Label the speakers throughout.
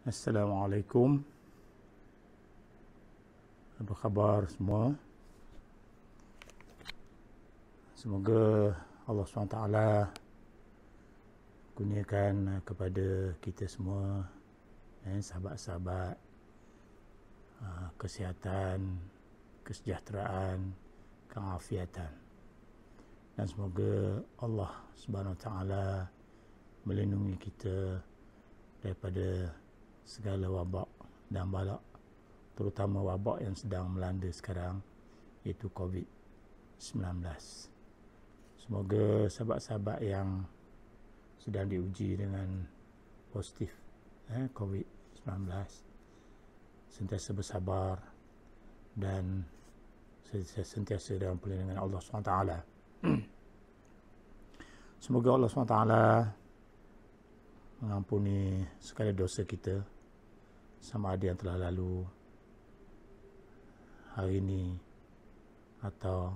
Speaker 1: Assalamualaikum Apa khabar semua Semoga Allah SWT Kunyakan eh, kepada kita semua eh, Sahabat-sahabat eh, Kesihatan Kesejahteraan Keafiatan Dan semoga Allah SWT Melindungi kita daripada segala wabak dan balak terutama wabak yang sedang melanda sekarang iaitu COVID-19. Semoga sahabat-sahabat yang sedang diuji dengan positif eh, COVID-19 sentiasa bersabar dan sentiasa dalam perlindungan Allah SWT. Semoga Allah SWT mengampuni segala dosa kita sama ada yang telah lalu hari ini atau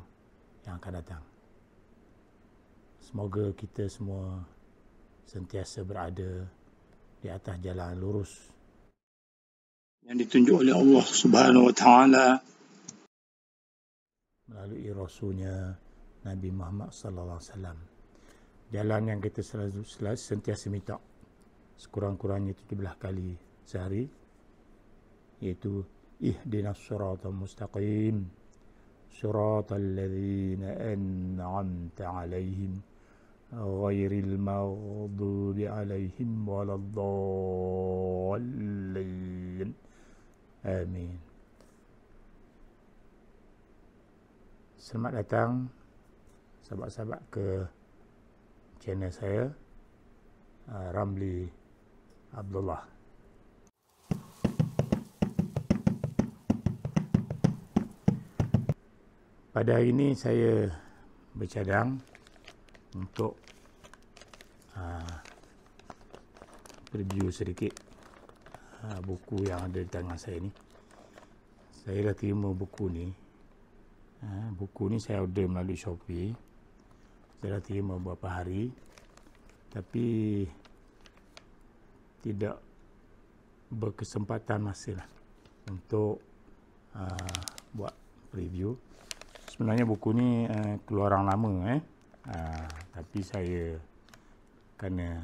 Speaker 1: yang akan datang. Semoga kita semua sentiasa berada di atas jalan lurus yang ditunjuk oleh Allah Subhanahu wa taala melalui rasulnya Nabi Muhammad sallallahu alaihi wasallam. Jalan yang kita selalu, selalu sentiasa minta sekurang-kurangnya 17 kali sehari yaitu ihdinas siratal mustaqim siratal ladzina an'amta alaihim ghairil maghdubi alaihim waladdallin amin selamat datang sahabat-sahabat ke channel saya Ramli Abdullah pada hari ini saya bercadang untuk aa, ah, preview sedikit aa, ah, buku yang ada di tangan saya ni saya dah terima buku ni aa, ah, buku ni saya order melalui Shopee saya dah terima beberapa hari tapi tidak berkesempatan masa lah untuk aa, buat preview sebenarnya buku ni uh, keluar orang lama eh. Uh, tapi saya kena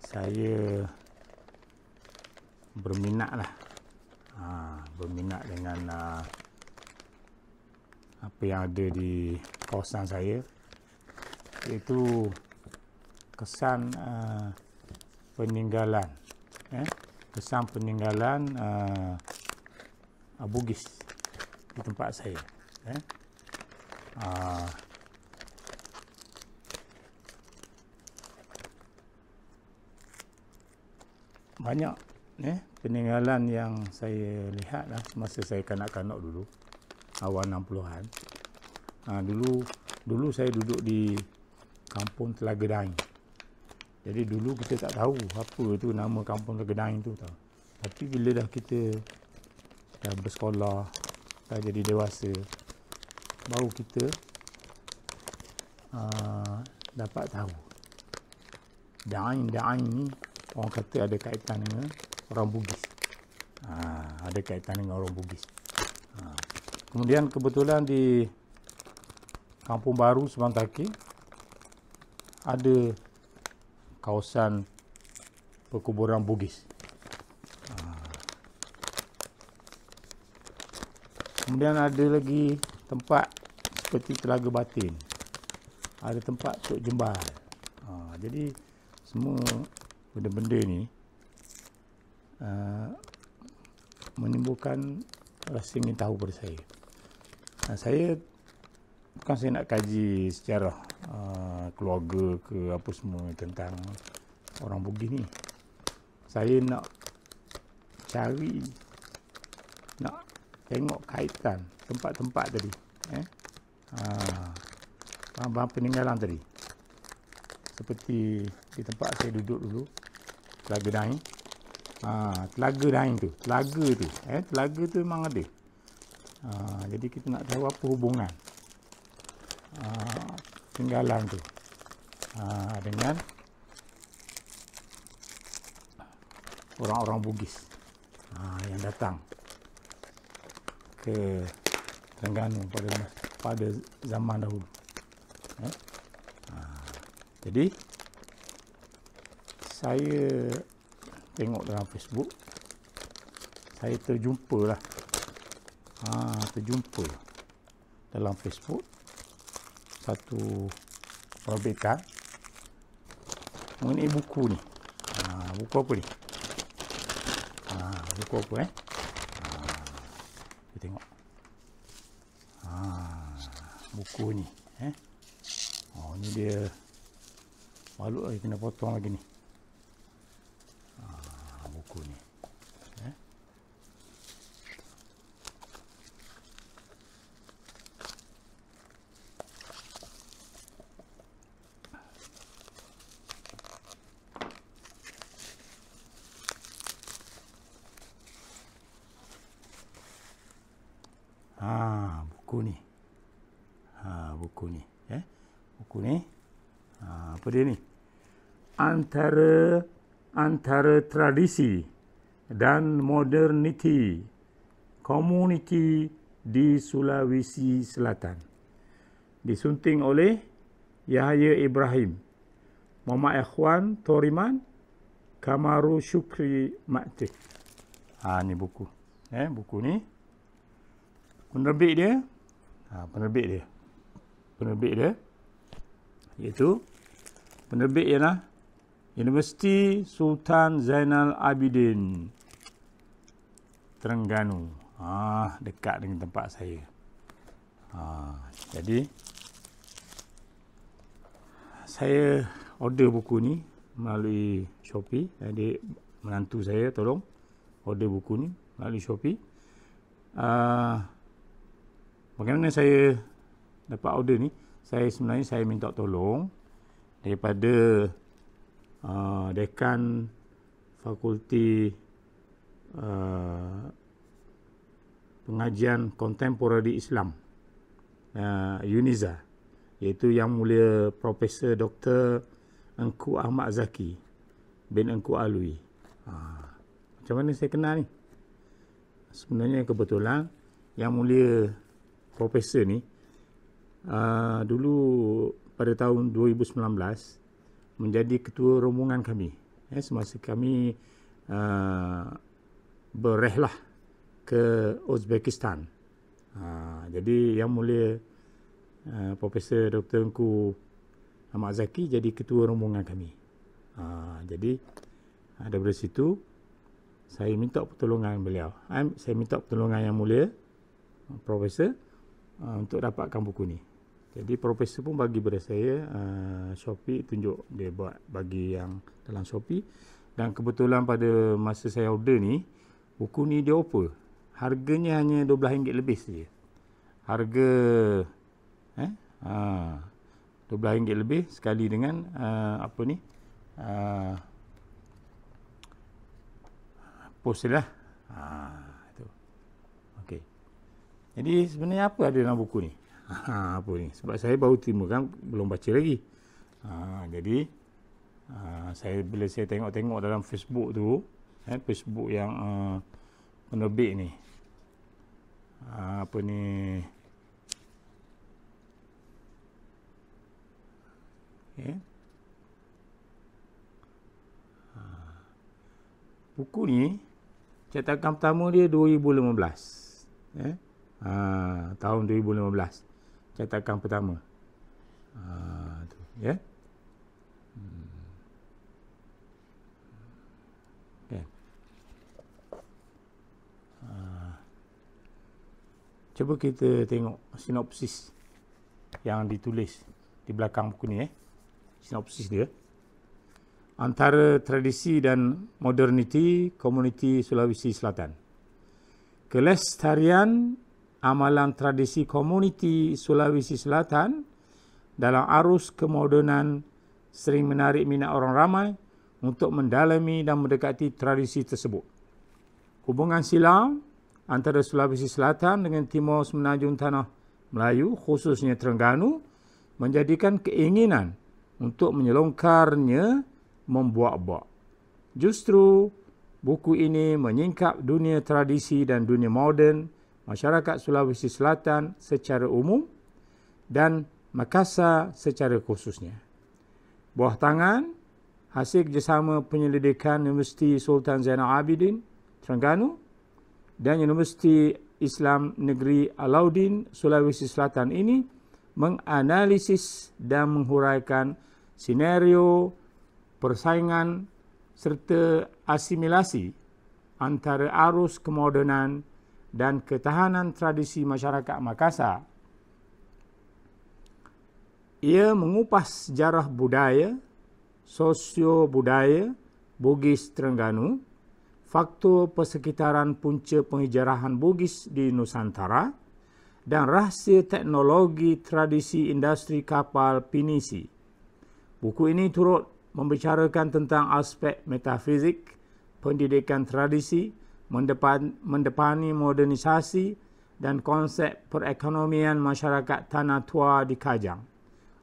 Speaker 1: saya berminat lah ha, berminat dengan uh, apa yang ada di kawasan saya iaitu kesan uh, peninggalan eh? kesan peninggalan uh, Abu di tempat saya eh ah. banyak eh peninggalan yang saya lihat lah semasa saya kanak-kanak dulu awal 60-an ha, ah, dulu dulu saya duduk di kampung Telaga Dain jadi dulu kita tak tahu apa itu nama kampung Telaga Dain itu, tapi bila dah kita dah bersekolah dah jadi dewasa baru kita aa, ah, dapat tahu da'in da'in ni orang kata ada kaitan dengan orang Bugis aa, ah, ada kaitan dengan orang Bugis aa. Ah, kemudian kebetulan di Kampung Baru Semantaki ada kawasan perkuburan Bugis. Kemudian ada lagi tempat seperti telaga batin. Ada tempat untuk jembal. Ha, jadi semua benda-benda ni uh, menimbulkan rasa ingin tahu pada saya. Uh, saya bukan saya nak kaji sejarah uh, keluarga ke apa semua tentang orang Bugis ni. Saya nak cari nak tengok kaitan tempat-tempat tadi eh ha bahan-bahan peninggalan tadi seperti di tempat saya duduk dulu telaga dain ha telaga dain tu telaga tu eh telaga tu memang ada ha jadi kita nak tahu apa hubungan ha peninggalan tu ha dengan orang-orang Bugis ha yang datang ke Terengganu pada pada zaman dahulu. Eh? Ha. Jadi saya tengok dalam Facebook saya terjumpa lah ha, terjumpa dalam Facebook satu perbeka mengenai buku ni ha, buku apa ni ha, buku apa eh buku ni eh. Oh ni dia. Malu lah kena potong lagi ni. antara antara tradisi dan moderniti komuniti di Sulawesi Selatan. Disunting oleh Yahya Ibrahim, Mama Ekhwan Toriman, Kamaru Syukri Maktik. Ha, ini buku. Eh, buku ni. Penerbit dia. Ha, penerbit dia. Penerbit dia. itu penerbit ialah Universiti Sultan Zainal Abidin Terengganu. Ah, dekat dengan tempat saya. Ah, jadi saya order buku ni melalui Shopee. Jadi menantu saya tolong order buku ni melalui Shopee. Ah, bagaimana saya dapat order ni? Saya sebenarnya saya minta tolong daripada uh, dekan fakulti uh, pengajian di Islam uh, UNIZA iaitu yang mulia Profesor Dr. Engku Ahmad Zaki bin Engku Alwi. Ha. Macam mana saya kenal ni? Sebenarnya kebetulan yang mulia Profesor ni uh, dulu pada tahun menjadi ketua rombongan kami eh, semasa kami uh, berehlah ke Uzbekistan. Uh, jadi yang mulia uh, Profesor Dr. Engku Ahmad Zaki jadi ketua rombongan kami. Uh, jadi uh, daripada situ saya minta pertolongan beliau. I'm, saya minta pertolongan yang mulia Profesor uh, untuk dapatkan buku ini. Jadi profesor pun bagi beri saya uh, Shopee tunjuk dia buat bagi yang dalam Shopee dan kebetulan pada masa saya order ni buku ni dia offer. Harganya hanya RM12 lebih saja. Harga eh ha RM12 lebih sekali dengan uh, apa ni? Uh, post lah. Ha tu. Okey. Jadi sebenarnya apa ada dalam buku ni? Ha, apa ni? Sebab saya baru terima kan belum baca lagi. Ha, jadi ha, saya bila saya tengok-tengok dalam Facebook tu, eh, Facebook yang uh, penerbit ni. Ha, apa ni? Okay. Eh? Ha, buku ni cetakan pertama dia 2015. Eh? Ha, tahun 2015 katakan pertama. Ha, tu. Ya. Yeah? Hmm. Yeah. Ya. Ha. Cuba kita tengok sinopsis yang ditulis di belakang buku ni. Eh. Sinopsis dia. Antara tradisi dan moderniti komuniti Sulawesi Selatan. Kelestarian amalan tradisi komuniti Sulawesi Selatan dalam arus kemodenan sering menarik minat orang ramai untuk mendalami dan mendekati tradisi tersebut. Hubungan silam antara Sulawesi Selatan dengan Timur Semenanjung Tanah Melayu khususnya Terengganu menjadikan keinginan untuk menyelongkarnya membuat-buat. Justru buku ini menyingkap dunia tradisi dan dunia moden masyarakat Sulawesi Selatan secara umum dan Makassar secara khususnya. Buah tangan hasil kerjasama penyelidikan Universiti Sultan Zainal Abidin Terengganu dan Universiti Islam Negeri Alauddin Sulawesi Selatan ini menganalisis dan menghuraikan senario persaingan serta asimilasi antara arus kemodenan dan ketahanan tradisi masyarakat Makassar. Ia mengupas sejarah budaya, sosio-budaya Bugis Terengganu, faktor persekitaran punca penghijrahan Bugis di Nusantara dan rahsia teknologi tradisi industri kapal pinisi. Buku ini turut membicarakan tentang aspek metafizik, pendidikan tradisi, mendepan, mendepani modernisasi dan konsep perekonomian masyarakat tanah tua di Kajang.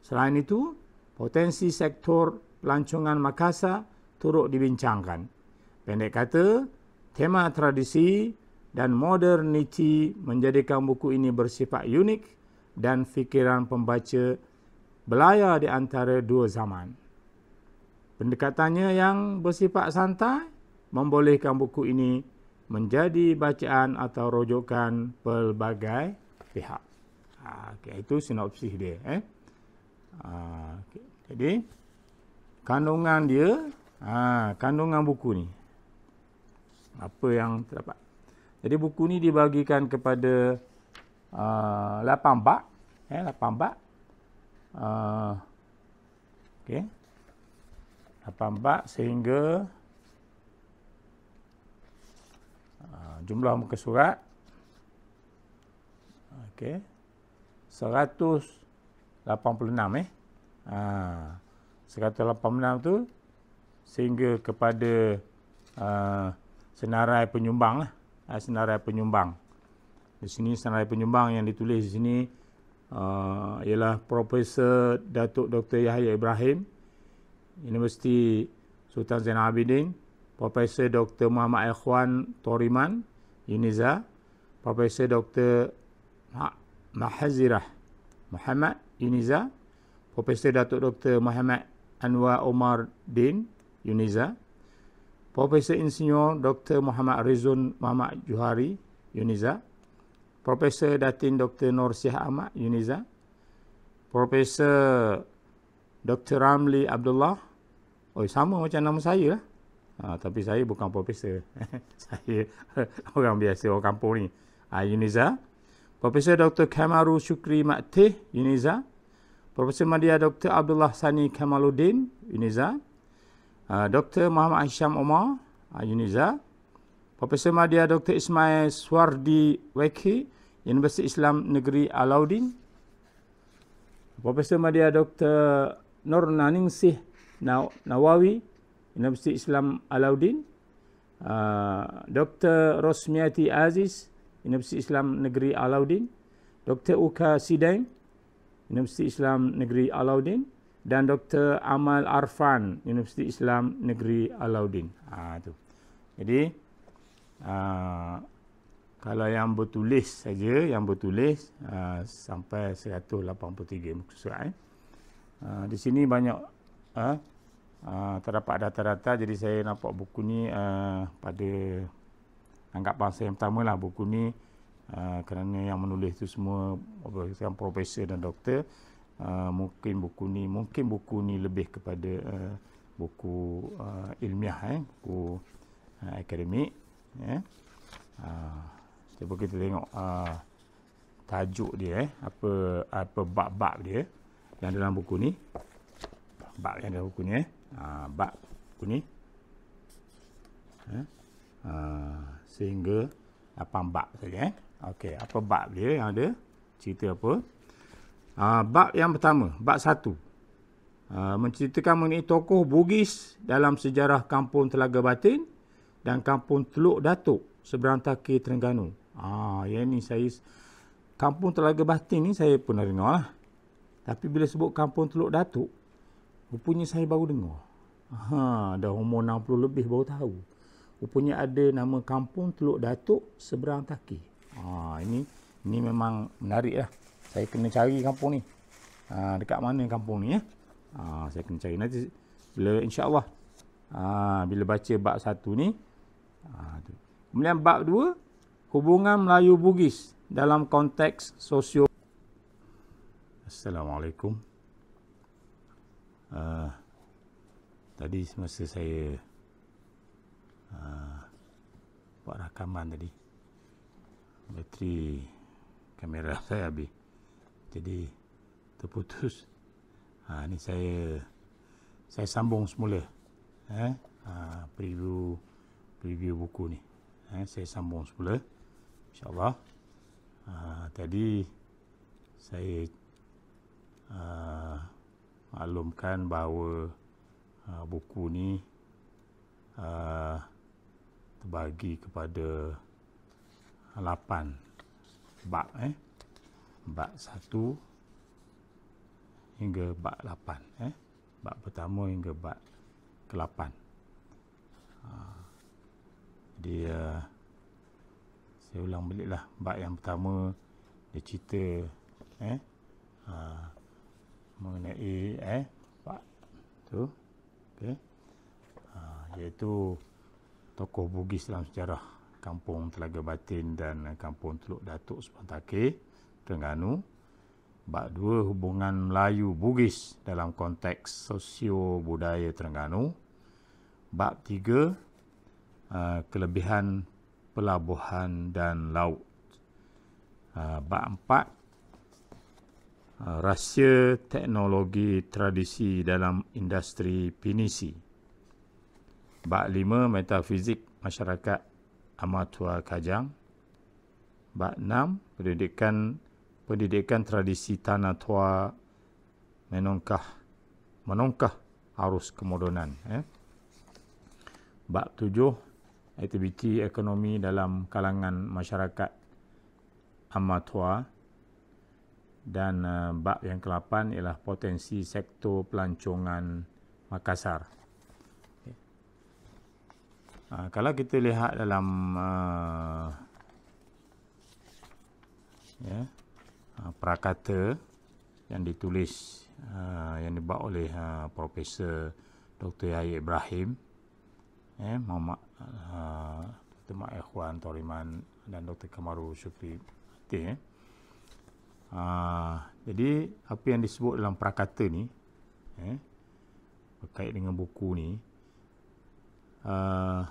Speaker 1: Selain itu, potensi sektor pelancongan Makassar turut dibincangkan. Pendek kata, tema tradisi dan moderniti menjadikan buku ini bersifat unik dan fikiran pembaca belayar di antara dua zaman. Pendekatannya yang bersifat santai membolehkan buku ini menjadi bacaan atau rujukan pelbagai pihak. Ha, okay, itu sinopsis dia. Eh. Ha, okay. Jadi, kandungan dia, ha, kandungan buku ni. Apa yang terdapat. Jadi, buku ni dibagikan kepada uh, 8 bak. Eh, 8 bak. Uh, okay. 8 bak sehingga jumlah muka surat okey 186 eh ha 186 tu sehingga kepada uh, senarai penyumbang lah. uh, senarai penyumbang di sini senarai penyumbang yang ditulis di sini uh, ialah Profesor Datuk Dr. Yahya Ibrahim Universiti Sultan Zainal Abidin Profesor Dr. Muhammad Ikhwan Toriman Yuniza, Profesor Dr. Mahazirah Muhammad Yuniza, Profesor Datuk Dr. Muhammad Anwar Omar Din Yuniza, Profesor Insinyur Dr. Muhammad Rizun Muhammad Juhari Yuniza, Profesor Datin Dr. Nur Syah Ahmad Yuniza, Profesor Dr. Ramli Abdullah, Oh, sama macam nama saya lah. Ha, tapi saya bukan profesor. saya orang biasa, orang kampung ni. Ha, Yuniza. Profesor Dr. Kamaru Shukri Maktih, Yuniza. Profesor Madia Dr. Abdullah Sani Kamaluddin, Yuniza. Ha, Dr. Muhammad Hisham Omar, ha, Yuniza. Profesor Madia Dr. Ismail Swardi Weki, Universiti Islam Negeri Alauddin. Profesor Madia Dr. Nur Naningsih Nawawi, Universiti Islam Alauddin, uh, Dr. Rosmiati Aziz, Universiti Islam Negeri Alauddin, Dr. Uka Sideng, Universiti Islam Negeri Alauddin dan Dr. Amal Arfan, Universiti Islam Negeri Alauddin. Ha, tu. Jadi, uh, kalau yang bertulis saja, yang bertulis uh, sampai 183 muka surat. Eh. Uh, di sini banyak uh, Ah, tak dapat data-data jadi saya nampak buku ni uh, pada anggapan saya yang pertama lah buku ni uh, kerana yang menulis tu semua yang profesor dan doktor uh, mungkin buku ni mungkin buku ni lebih kepada uh, buku uh, ilmiah eh, buku uh, akademik eh. Uh, cuba kita tengok uh, tajuk dia eh, apa apa bab-bab dia yang dalam buku ni bab yang dalam buku ni eh. Ah, bab buku ni ha, eh? ah, sehingga apa bab saja eh. Okey, apa bab dia yang ada? Cerita apa? Ah bab yang pertama, bab satu Ah menceritakan mengenai tokoh Bugis dalam sejarah Kampung Telaga Batin dan Kampung Teluk Datuk seberang Takir Terengganu. Ah yang ni saya Kampung Telaga Batin ni saya pernah dengar lah. Tapi bila sebut Kampung Teluk Datuk Rupanya saya baru dengar. Ha, dah umur 60 lebih baru tahu. Rupanya ada nama kampung Teluk Datuk seberang Taki. Ha, ini ini memang menarik lah. Saya kena cari kampung ni. Ha, dekat mana kampung ni ya? Ha, saya kena cari nanti bila insya-Allah. Ha, bila baca bab satu ni ha, tu. Kemudian bab dua hubungan Melayu Bugis dalam konteks sosio Assalamualaikum uh, tadi semasa saya uh, buat rakaman tadi bateri kamera saya habis jadi terputus ha, ni saya saya sambung semula eh uh, preview preview buku ni eh, saya sambung semula insyaallah uh, tadi saya maklumkan bahawa uh, buku ni uh, terbagi kepada lapan bab eh bab satu hingga bab lapan, eh bab pertama hingga bab ke-8 uh, dia uh, saya ulang baliklah bab yang pertama dia cerita eh uh, mengenai eh pak tu okey ha, iaitu tokoh Bugis dalam sejarah Kampung Telaga Batin dan Kampung Teluk Datuk Sepantake Terengganu bab dua hubungan Melayu Bugis dalam konteks sosio budaya Terengganu bab tiga ah, kelebihan pelabuhan dan laut ah, bab empat Ah, rahsia teknologi tradisi dalam industri pinisi. Bak lima, metafizik masyarakat amatua kajang. Bak enam, pendidikan, pendidikan tradisi tanah tua menongkah, menongkah arus kemodonan. Eh. Bab tujuh, aktiviti ekonomi dalam kalangan masyarakat amatua dan uh, bab yang ke-8 ialah potensi sektor pelancongan Makassar. Okay. Uh, ah, kalau kita lihat dalam uh, eh, yeah, ya, uh, prakata yang ditulis uh, yang dibuat oleh uh, Profesor Dr. Yahya Ibrahim eh, Mama uh, Tema Ikhwan Toriman dan Dr. Kamaru Syukri Mati eh. Ha, jadi apa yang disebut dalam prakata ni eh, berkait dengan buku ni uh,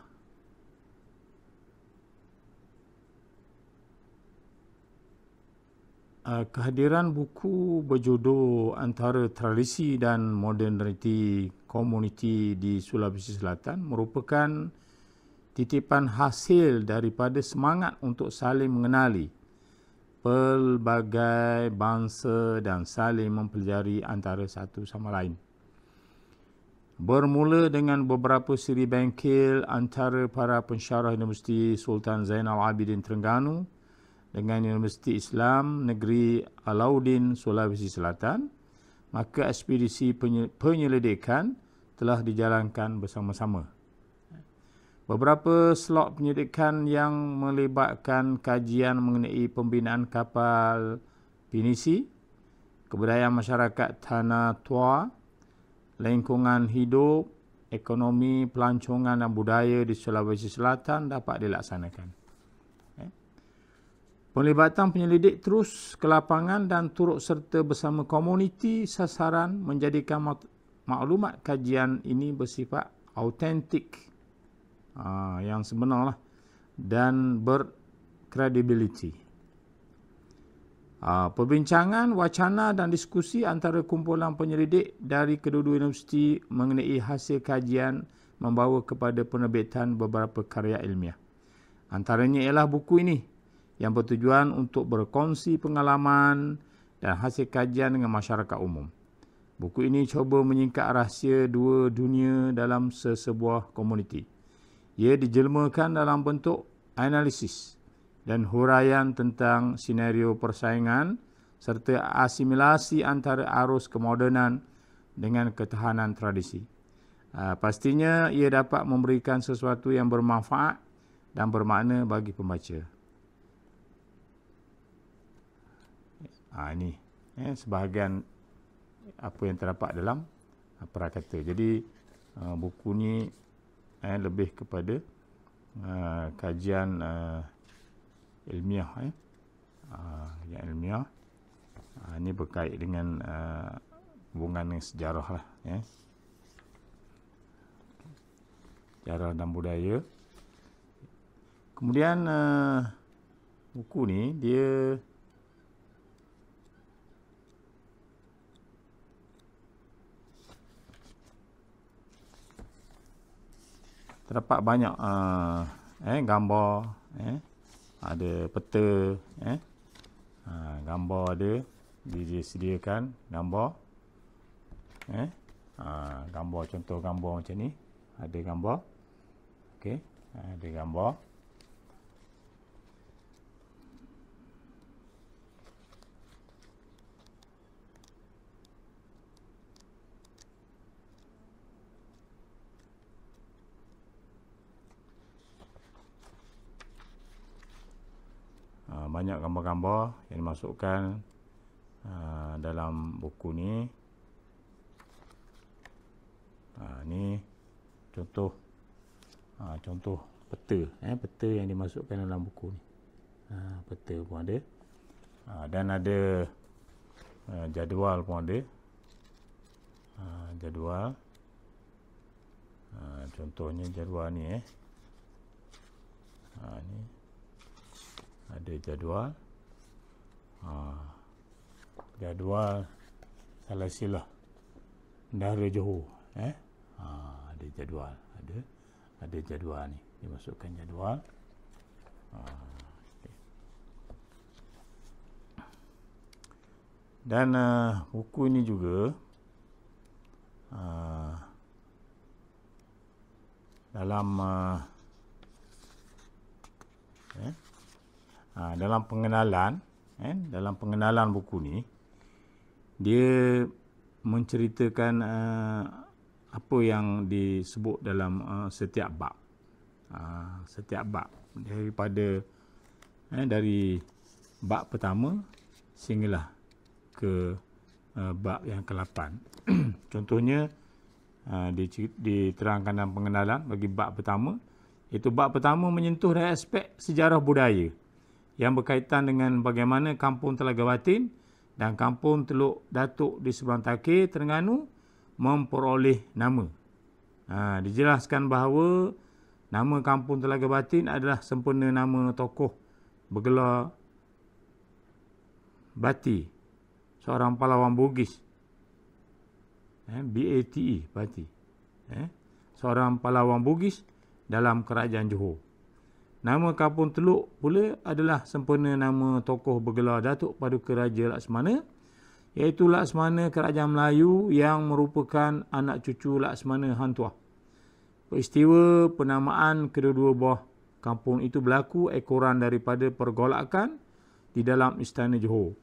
Speaker 1: uh, kehadiran buku berjudul antara tradisi dan moderniti komuniti di Sulawesi Selatan merupakan titipan hasil daripada semangat untuk saling mengenali uh, pelbagai bangsa dan saling mempelajari antara satu sama lain. Bermula dengan beberapa siri bengkel antara para pensyarah Universiti Sultan Zainal Abidin Terengganu dengan Universiti Islam Negeri Alauddin Sulawesi Selatan, maka ekspedisi penyelidikan telah dijalankan bersama-sama. Beberapa slot penyelidikan yang melibatkan kajian mengenai pembinaan kapal pinisi, kebudayaan masyarakat tanah tua, lingkungan hidup, ekonomi, pelancongan dan budaya di Sulawesi Selatan dapat dilaksanakan. Eh? Pelibatan penyelidik terus ke lapangan dan turut serta bersama komuniti sasaran menjadikan maklumat kajian ini bersifat autentik. Ha, yang sebenar lah dan berkredibiliti. Uh, perbincangan, wacana dan diskusi antara kumpulan penyelidik dari kedua-dua universiti mengenai hasil kajian membawa kepada penerbitan beberapa karya ilmiah. Antaranya ialah buku ini yang bertujuan untuk berkongsi pengalaman dan hasil kajian dengan masyarakat umum. Buku ini cuba menyingkap rahsia dua dunia dalam sesebuah komuniti. Ia dijelmakan dalam bentuk analisis dan huraian tentang senario persaingan serta asimilasi antara arus kemodenan dengan ketahanan tradisi. Ah, pastinya ia dapat memberikan sesuatu yang bermanfaat dan bermakna bagi pembaca. Ha, ini eh, sebahagian apa yang terdapat dalam ah, perakata. Jadi buku ni eh, lebih kepada uh, kajian uh, ilmiah eh. uh, yang ilmiah uh, ini berkait dengan uh, hubungan dengan sejarah lah, eh. sejarah dan budaya kemudian uh, buku ni dia terdapat banyak uh, eh gambar eh ada peta eh uh, gambar ada disediakan gambar eh uh, gambar contoh gambar macam ni ada gambar okay ada gambar banyak gambar-gambar yang dimasukkan uh, dalam buku ni. Uh, ni contoh uh, contoh peta eh peta yang dimasukkan dalam buku ni. Uh, peta pun ada. Uh, dan ada uh, jadual pun ada. Uh, jadual uh, contohnya jadual ni eh. Ha uh, ni ada jadual ha, jadual salah sila dara Johor eh ha, ada jadual ada ada jadual ni dimasukkan jadual ha, dan uh, buku ini juga uh, dalam uh, eh ha, dalam pengenalan eh, dalam pengenalan buku ni dia menceritakan uh, apa yang disebut dalam uh, setiap bab uh, setiap bab daripada eh, dari bab pertama sehinggalah ke uh, bab yang ke-8 contohnya uh, diterangkan dalam pengenalan bagi bab pertama itu bab pertama menyentuh dari aspek sejarah budaya yang berkaitan dengan bagaimana kampung Telaga Batin dan kampung Teluk Datuk di Seberang Takir, Terengganu memperoleh nama. Ha, dijelaskan bahawa nama kampung Telaga Batin adalah sempena nama tokoh bergelar Bati, seorang pahlawan Bugis. Eh, B-A-T-E, Bati. Eh, seorang pahlawan Bugis dalam kerajaan Johor. Nama Kapung Teluk pula adalah sempena nama tokoh bergelar Datuk Paduka Raja Laksmana iaitu Laksmana Kerajaan Melayu yang merupakan anak cucu Laksmana hantua. Peristiwa penamaan kedua-dua buah kampung itu berlaku ekoran daripada pergolakan di dalam Istana Johor.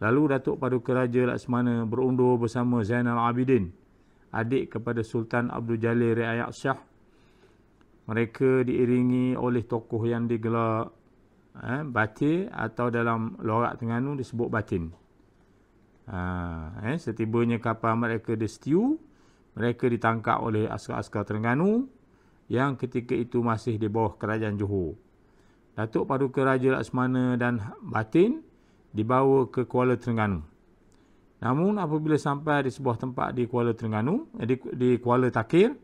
Speaker 1: Lalu Datuk Paduka Raja Laksmana berundur bersama Zainal Abidin, adik kepada Sultan Abdul Jalil Riayak Syah mereka diiringi oleh tokoh yang digelar eh, batin atau dalam lorak Tengganu disebut batin. Ha, eh, setibanya kapal mereka di setiu, mereka ditangkap oleh askar-askar Terengganu yang ketika itu masih di bawah kerajaan Johor. Datuk Paduka Raja Laksmana dan Batin dibawa ke Kuala Terengganu. Namun apabila sampai di sebuah tempat di Kuala Terengganu, eh, di, di Kuala Takir,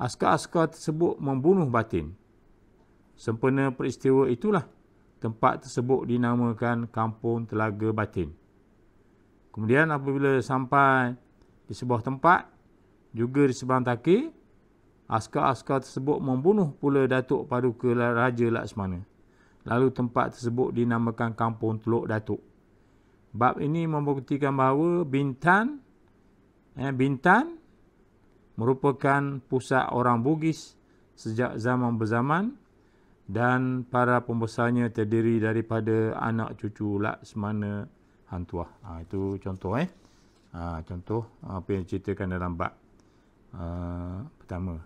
Speaker 1: askar-askar tersebut membunuh batin. Sempena peristiwa itulah tempat tersebut dinamakan Kampung Telaga Batin. Kemudian apabila sampai di sebuah tempat juga di seberang takir, askar-askar tersebut membunuh pula Datuk Paduka Raja Laksmana. Lalu tempat tersebut dinamakan Kampung Teluk Datuk. Bab ini membuktikan bahawa Bintan eh, Bintan merupakan pusat orang Bugis sejak zaman berzaman dan para pembesarnya terdiri daripada anak cucu Laksmana Hantuah. Ha, itu contoh eh. Ha, contoh apa yang diceritakan dalam bab uh, pertama.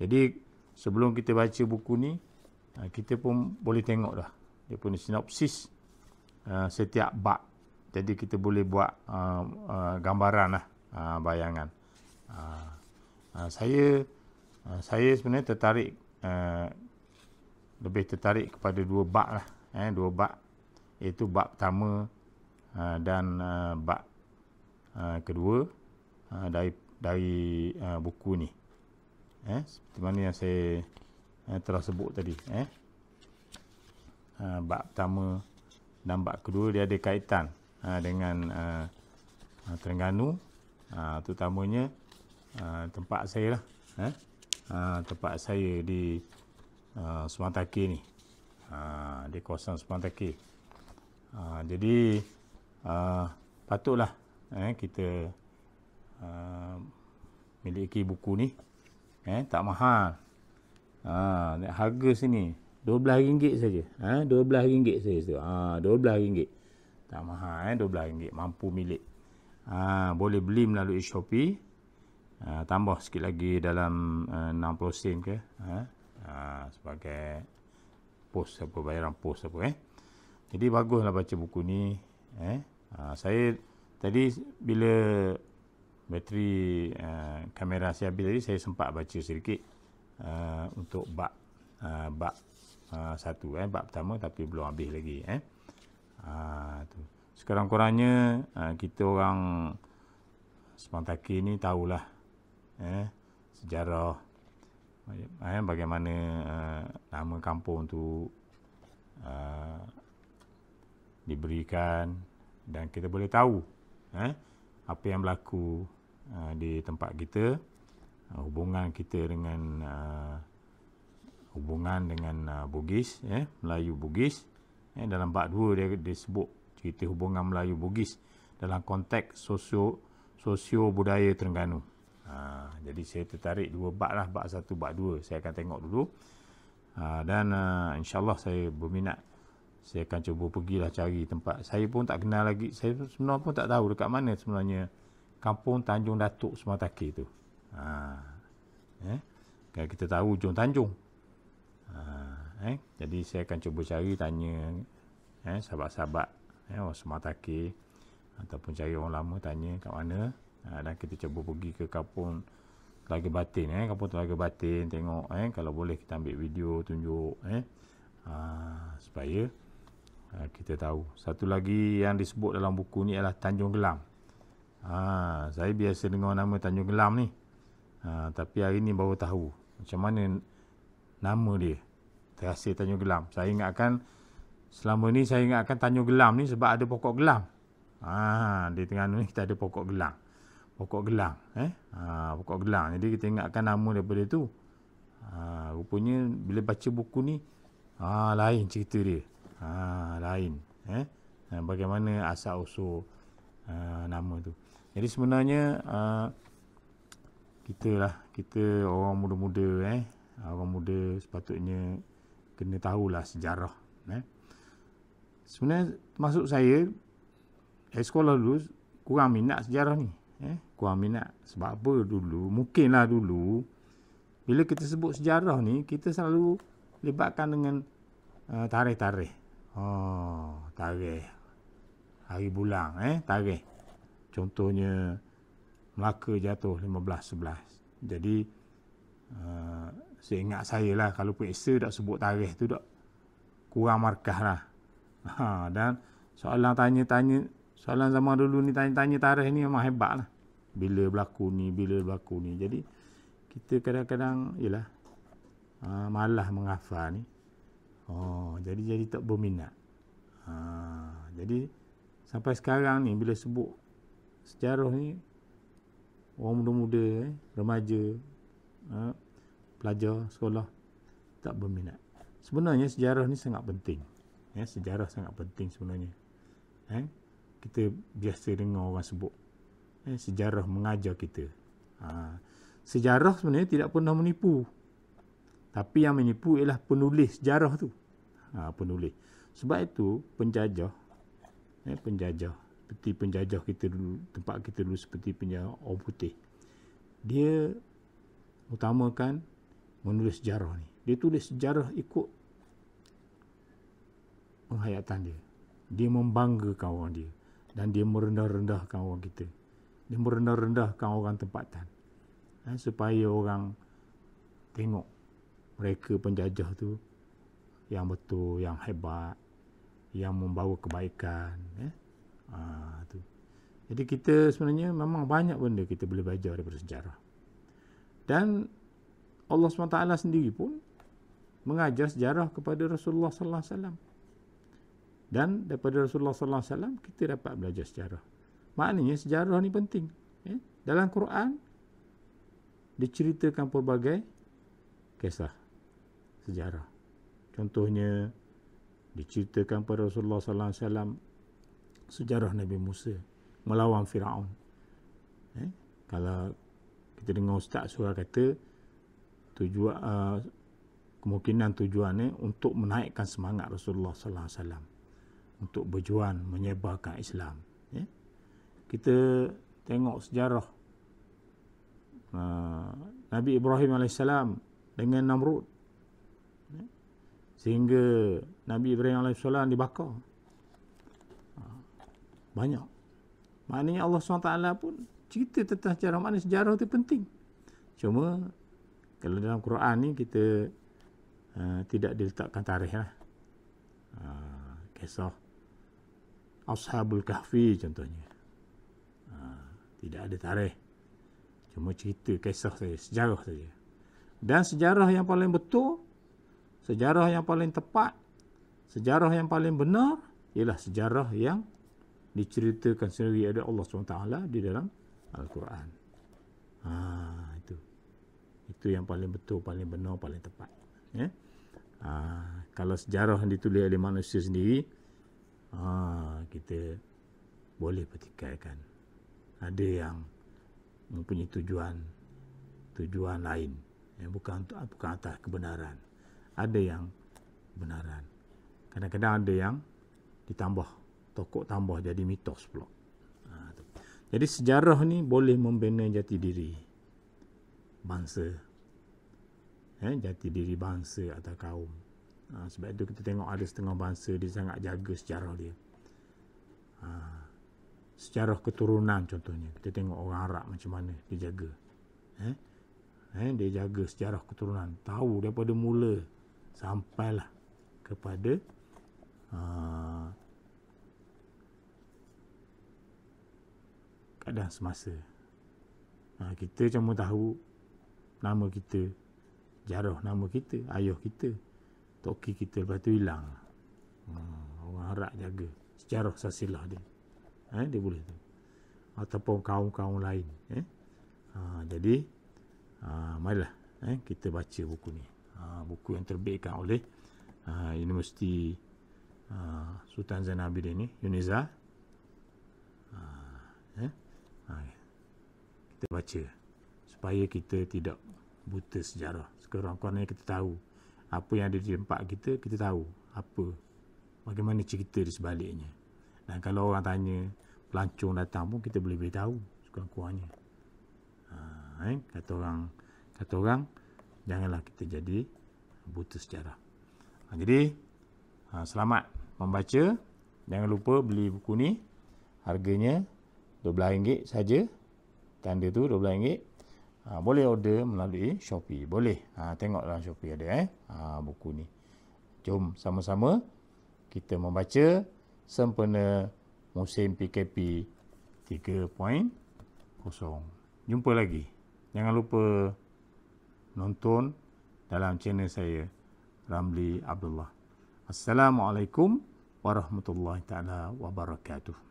Speaker 1: Jadi sebelum kita baca buku ni, ha, kita pun boleh tengok dah. Dia punya sinopsis uh, setiap bab. Jadi kita boleh buat uh, uh, gambaran lah, uh, bayangan. Uh, Ah, saya ah, saya sebenarnya tertarik uh, lebih tertarik kepada dua bak lah eh dua bak, iaitu bak pertama uh, dan uh, bab uh, kedua uh, dari dari uh, buku ni eh seperti mana yang saya uh, telah sebut tadi eh uh, bab pertama dan bak kedua dia ada kaitan uh, dengan uh, Terengganu uh, terutamanya uh, Ah, tempat saya lah eh? uh, tempat saya di uh, ah, Sumatake ni uh, di kawasan Sumatake uh, jadi uh, patutlah eh, kita uh, miliki buku ni eh, tak mahal uh, harga sini RM12 saja. Eh, RM12 sahaja, tu. Ah, RM12. Tak mahal eh RM12 mampu milik. ha, boleh beli melalui Shopee. Ah, tambah sikit lagi dalam eh, uh, 60 sen ke eh? uh, sebagai pos apa bayaran pos apa eh jadi baguslah baca buku ni eh uh, saya tadi bila bateri uh, kamera saya habis tadi saya sempat baca sedikit uh, untuk bak uh, bak uh, satu eh bak pertama tapi belum habis lagi eh uh, tu sekarang kurangnya kita orang Sepantaki ni tahulah eh, sejarah eh, bagaimana uh, nama kampung tu uh, diberikan dan kita boleh tahu eh, apa yang berlaku uh, di tempat kita hubungan kita dengan uh, hubungan dengan uh, Bugis eh, Melayu Bugis eh, dalam bab dua dia, dia sebut cerita hubungan Melayu Bugis dalam konteks sosio sosio budaya Terengganu Ha, jadi saya tertarik dua bab lah, bab satu, bak dua. Saya akan tengok dulu. Ha, dan uh, insyaAllah saya berminat. Saya akan cuba pergilah cari tempat. Saya pun tak kenal lagi. Saya sebenarnya pun tak tahu dekat mana sebenarnya. Kampung Tanjung Datuk Sumatake tu. Ha. Eh? Kan kita tahu Jom Tanjung. Ha. Eh? Jadi saya akan cuba cari tanya eh, sahabat-sahabat eh, orang Sumatake ataupun cari orang lama tanya kat mana ha, dan kita cuba pergi ke kapung Telaga Batin eh kapung Telaga Batin tengok eh kalau boleh kita ambil video tunjuk eh ha, supaya ha, kita tahu satu lagi yang disebut dalam buku ni ialah Tanjung Gelam ha, saya biasa dengar nama Tanjung Gelam ni ha, tapi hari ni baru tahu macam mana nama dia terasa Tanjung Gelam saya ingatkan selama ni saya ingatkan Tanjung Gelam ni sebab ada pokok gelam ha, di tengah ni kita ada pokok gelam pokok gelang eh ha, pokok gelang jadi kita ingatkan nama daripada tu ha, rupanya bila baca buku ni ha, lain cerita dia ha, lain eh ha, bagaimana asal usul ha, nama tu jadi sebenarnya ha, kita lah kita orang muda-muda eh orang muda sepatutnya kena tahulah sejarah eh sebenarnya masuk saya eh, sekolah dulu kurang minat sejarah ni eh, kurang minat. Sebab apa dulu, mungkinlah dulu, bila kita sebut sejarah ni, kita selalu libatkan dengan uh, tarikh-tarikh. Oh, tarikh. Hari bulan, eh, tarikh. Contohnya, Melaka jatuh 15-11. Jadi, uh, seingat saya lah, kalau periksa tak sebut tarikh tu, tak kurang markah lah. Ha, dan soalan tanya-tanya Soalan zaman dulu ni tanya-tanya tarikh ni memang hebat lah. Bila berlaku ni, bila berlaku ni. Jadi, kita kadang-kadang, yelah, uh, malah menghafal ni. Oh, jadi jadi tak berminat. Uh, jadi, sampai sekarang ni, bila sebut sejarah ni, orang muda-muda, eh, remaja, uh, pelajar, sekolah, tak berminat. Sebenarnya sejarah ni sangat penting. Ya, sejarah sangat penting sebenarnya. Eh? kita biasa dengar orang sebut eh, sejarah mengajar kita ha. sejarah sebenarnya tidak pernah menipu tapi yang menipu ialah penulis sejarah tu ha, penulis sebab itu penjajah eh, penjajah seperti penjajah kita dulu tempat kita dulu seperti penjajah orang putih dia utamakan menulis sejarah ni dia tulis sejarah ikut penghayatan dia dia membanggakan orang dia dan dia merendah-rendahkan orang kita. Dia merendah-rendahkan orang tempatan. Eh, supaya orang tengok mereka penjajah tu yang betul, yang hebat, yang membawa kebaikan. Eh. Ha, tu. Jadi kita sebenarnya memang banyak benda kita boleh belajar daripada sejarah. Dan Allah SWT sendiri pun mengajar sejarah kepada Rasulullah sallallahu alaihi wasallam dan daripada Rasulullah sallallahu alaihi wasallam kita dapat belajar sejarah. Maknanya sejarah ni penting. Ya? Dalam Quran diceritakan pelbagai kisah sejarah. Contohnya diceritakan pada Rasulullah sallallahu alaihi wasallam sejarah Nabi Musa melawan Firaun. Ya? Kalau kita dengar ustaz surah kata ah, tujuan uh, kemungkinan tujuannya untuk menaikkan semangat Rasulullah sallallahu alaihi wasallam untuk berjuang menyebarkan Islam. Ya? Kita tengok sejarah uh, Nabi Ibrahim AS dengan Namrud ya. sehingga Nabi Ibrahim AS dibakar. Uh, banyak. Maknanya Allah SWT pun cerita tentang sejarah. mana sejarah itu penting. Cuma kalau dalam Quran ni kita uh, tidak diletakkan tarikh lah. Uh, kisah. Okay, Ashabul Kahfi contohnya. Ha, tidak ada tarikh. Cuma cerita kisah saja, sejarah saja. Dan sejarah yang paling betul, sejarah yang paling tepat, sejarah yang paling benar, ialah sejarah yang diceritakan sendiri oleh Allah SWT di dalam Al-Quran. Ha, itu. Itu yang paling betul, paling benar, paling tepat. Ya? Ha, kalau sejarah yang ditulis oleh manusia sendiri, ah, kita boleh pertikaikan. Ada yang mempunyai tujuan tujuan lain yang bukan untuk bukan atas kebenaran. Ada yang kebenaran. Kadang-kadang ada yang ditambah tokok tambah jadi mitos pula. Ha, jadi sejarah ni boleh membina jati diri bangsa. Eh, jati diri bangsa atau kaum. Ha, sebab itu kita tengok ada setengah bangsa dia sangat jaga sejarah dia. Ha, sejarah keturunan contohnya. Kita tengok orang Arab macam mana dia jaga. Eh? eh? dia jaga sejarah keturunan. Tahu daripada mula sampailah kepada ha, keadaan semasa. Ha, kita cuma tahu nama kita, jaroh nama kita, ayah kita toki kita lepas tu hilang hmm, orang harap jaga sejarah sasilah dia eh, dia boleh tu ataupun kaum-kaum lain eh? ha, jadi ha, marilah eh, kita baca buku ni ha, buku yang terbitkan oleh ha, Universiti ha, Sultan Zainal Abidin ni UNIZA ha, eh? ha, kita baca supaya kita tidak buta sejarah sekarang-kurangnya kita tahu apa yang ada di tempat kita kita tahu apa bagaimana cerita di sebaliknya dan kalau orang tanya pelancong datang pun kita boleh beritahu sekurang-kurangnya ha, eh? kata orang kata orang janganlah kita jadi buta sejarah ha, jadi ha, selamat membaca jangan lupa beli buku ni harganya RM12 saja tanda tu RM12 ha, boleh order melalui Shopee. Boleh. Ha, tengoklah Shopee ada eh. Ha, buku ni. Jom sama-sama kita membaca sempena musim PKP 3.0. Jumpa lagi. Jangan lupa nonton dalam channel saya Ramli Abdullah. Assalamualaikum warahmatullahi taala wabarakatuh.